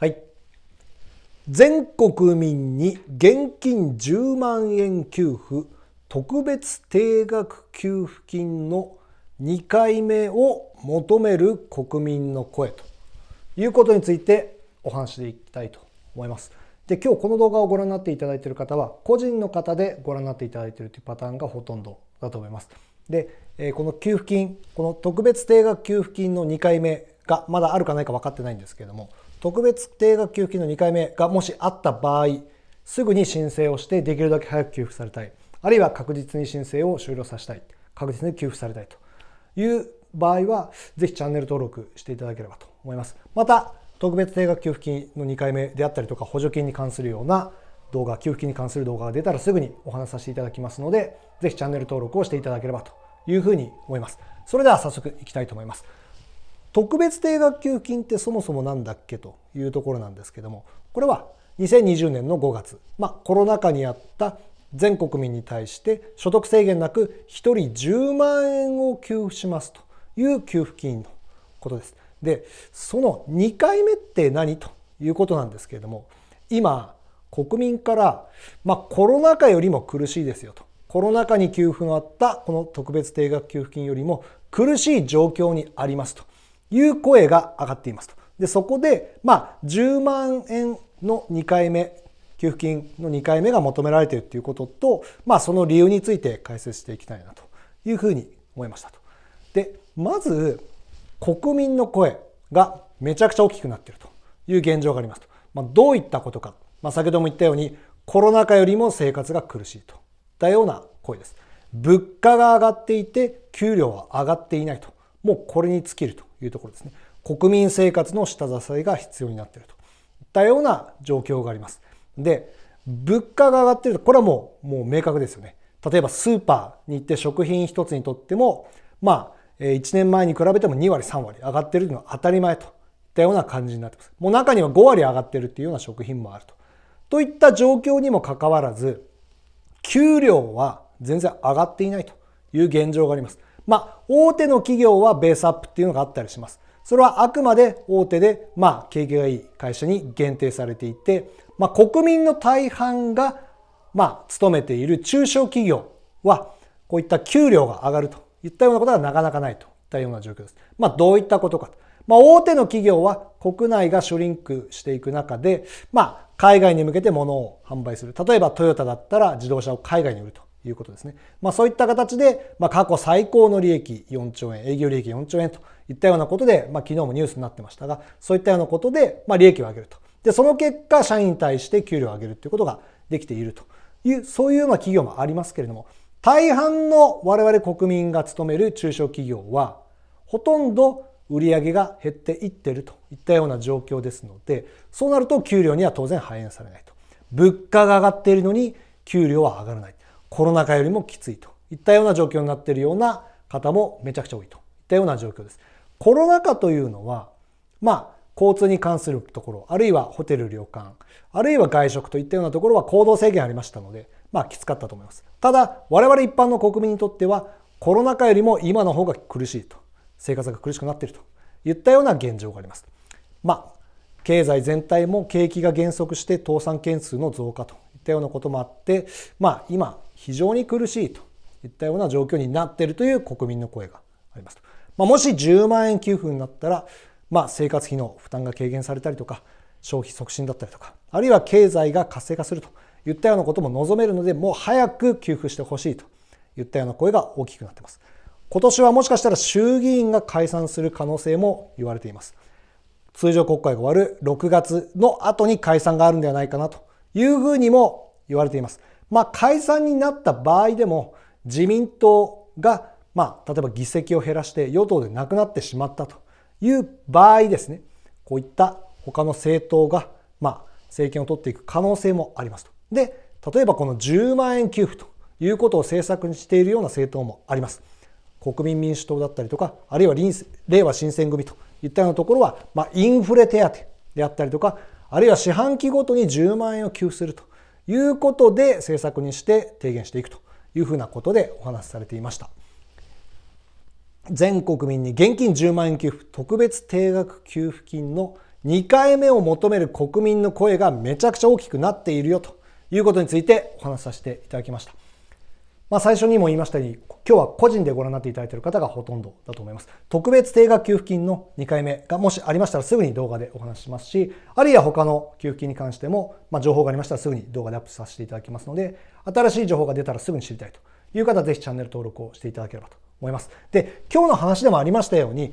はい。全国民に現金10万円給付特別定額給付金の2回目を求める国民の声ということについてお話していきたいと思います。で今日この動画をご覧になっていただいている方は個人の方でご覧になっていただいているというパターンがほとんどだと思います。でこの給付金この特別定額給付金の2回目がまだあるかないか分かってないんですけれども特別定額給付金の2回目がもしあった場合、すぐに申請をしてできるだけ早く給付されたい。あるいは確実に申請を終了させたい。確実に給付されたいという場合は、ぜひチャンネル登録していただければと思います。また、特別定額給付金の2回目であったりとか、補助金に関するような動画、給付金に関する動画が出たらすぐにお話しさせていただきますので、ぜひチャンネル登録をしていただければというふうに思います。それでは早速いきたいと思います。特別定額給付金ってそもそもなんだっけというところなんですけどもこれは2020年の5月、まあ、コロナ禍にあった全国民に対して所得制限なく1人10万円を給付しますという給付金のことです。でその2回目って何ということなんですけれども今国民から、まあ、コロナ禍よりも苦しいですよとコロナ禍に給付のあったこの特別定額給付金よりも苦しい状況にありますという声が上がっていますと。で、そこで、まあ、10万円の2回目、給付金の2回目が求められているということと、まあ、その理由について解説していきたいなというふうに思いましたと。で、まず、国民の声がめちゃくちゃ大きくなっているという現状がありますと。まあ、どういったことか。まあ、先ほども言ったように、コロナ禍よりも生活が苦しいと。いったような声です。物価が上がっていて、給料は上がっていないと。もうこれに尽きるというところですね。国民生活の下支えが必要になっているといったような状況があります。で、物価が上がっていると、これはもう、もう明確ですよね。例えばスーパーに行って食品一つにとっても、まあ、1年前に比べても2割、3割上がってるのは当たり前といったような感じになってます。もう中には5割上がってるっていうような食品もあると。といった状況にもかかわらず、給料は全然上がっていないという現状があります。まあ、大手の企業はベースアップっていうのがあったりします。それはあくまで大手で、まあ、景気がいい会社に限定されていて、まあ、国民の大半が、まあ、勤めている中小企業は、こういった給料が上がるといったようなことがなかなかないといったような状況です。まあ、どういったことか。まあ、大手の企業は国内がシュリンクしていく中で、まあ、海外に向けて物を販売する。例えばトヨタだったら自動車を海外に売ると。いうことですね。まあ、そういった形で、まあ、過去最高の利益4兆円、営業利益4兆円といったようなことで、まあ、昨日もニュースになってましたが、そういったようなことで、まあ、利益を上げると。で、その結果、社員に対して給料を上げるということができているという、そういうような企業もありますけれども、大半の我々国民が勤める中小企業は、ほとんど売上が減っていってるといったような状況ですので、そうなると給料には当然反映されないと。物価が上がっているのに給料は上がらない。コロナ禍よりもきついといったような状況になっているような方もめちゃくちゃ多いといったような状況です。コロナ禍というのは、まあ、交通に関するところ、あるいはホテル、旅館、あるいは外食といったようなところは行動制限ありましたので、まあ、きつかったと思います。ただ、我々一般の国民にとっては、コロナ禍よりも今の方が苦しいと、生活が苦しくなっているといったような現状があります。まあ、経済全体も景気が減速して倒産件数の増加といったようなこともあって、まあ、今、非常に苦しいといったような状況になっているという国民の声がありますと。まあ、もし10万円給付になったら、まあ、生活費の負担が軽減されたりとか、消費促進だったりとか、あるいは経済が活性化するといったようなことも望めるので、もう早く給付してほしいといったような声が大きくなっています。今年はもしかしたら衆議院が解散する可能性も言われています。通常国会が終わる6月の後に解散があるんではないかなというふうにも言われています。まあ、解散になった場合でも自民党が、まあ、例えば議席を減らして与党でなくなってしまったという場合ですねこういった他の政党が、まあ、政権を取っていく可能性もありますと。で例えばこの10万円給付ということを政策にしているような政党もあります。国民民主党だったりとかあるいは令和新選組といったようなところは、まあ、インフレ手当であったりとかあるいは四半期ごとに10万円を給付するということで政策にして提言していくというふうなことでお話しされていました。全国民に現金10万円給付特別定額給付金の2回目を求める国民の声がめちゃくちゃ大きくなっているよということについてお話しさせていただきました。まあ、最初にも言いましたように、今日は個人でご覧になっていただいている方がほとんどだと思います。特別定額給付金の2回目がもしありましたらすぐに動画でお話ししますし、あるいは他の給付金に関しても、まあ、情報がありましたらすぐに動画でアップさせていただきますので、新しい情報が出たらすぐに知りたいという方はぜひチャンネル登録をしていただければと思います。で、今日の話でもありましたように、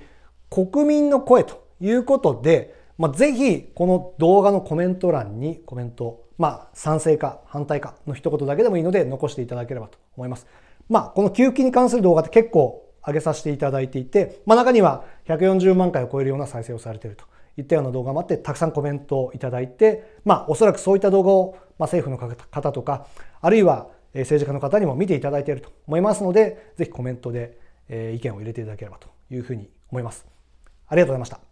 国民の声ということで、まあ、ぜひこの動画のコメント欄にコメント、まあ、賛成か反対かの一言だけでもいいので残していただければと思います。まあ、この給付金に関する動画って結構上げさせていただいていて、まあ、中には140万回を超えるような再生をされているといったような動画もあってたくさんコメントをいただいて、まあ、おそらくそういった動画を、まあ、政府の方とかあるいは政治家の方にも見ていただいていると思いますのでぜひコメントで意見を入れていただければというふうに思います。ありがとうございました。